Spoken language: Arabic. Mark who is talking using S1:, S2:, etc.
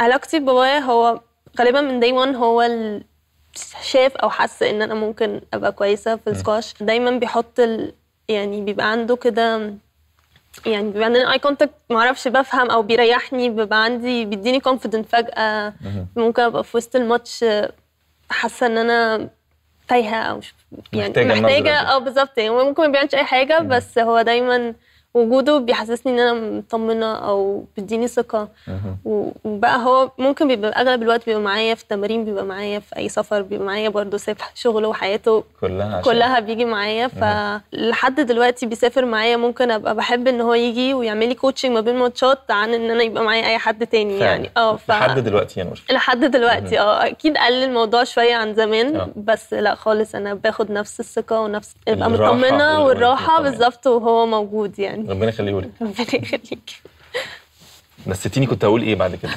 S1: علاقتي ببابايا هو غالبا من دايما هو شاف او حس ان انا ممكن ابقى كويسه في السكواش دايما بيحط ال... يعني بيبقى عنده كده يعني بيبقى عندنا اي كونتاكت معرفش بفهم او بيريحني بيبقى عندي بيديني كونفدنت فجاه ممكن ابقى في وسط الماتش حاسه ان انا تايهه او يعني محتاجه اه بالظبط يعني ممكن ما بيعملش اي حاجه بس هو دايما وجوده بيحسسني ان انا مطمنه او بيديني ثقه وبقى هو ممكن بيبقى اغلب الوقت بيبقى معايا في تمارين بيبقى معايا في اي سفر بيبقى معايا برضه ساب شغله وحياته
S2: كلها عشان. كلها
S1: بيجي معايا فلحد دلوقتي بيسافر معايا ممكن ابقى بحب ان هو يجي ويعمل لي كوتشنج ما بين ماتشات عن ان انا يبقى معايا اي حد تاني فعلا. يعني اه ف... لحد دلوقتي يا يعني. نور لحد دلوقتي اه اكيد قل الموضوع شويه عن زمان أوه. بس لا خالص انا باخد نفس الثقه ونفس ابقى مطمنه والراحه بالظبط وهو موجود يعني
S3: ربنا يخليه لك
S1: ربنا يخليك
S3: نسيتيني كنت هقول ايه بعد كده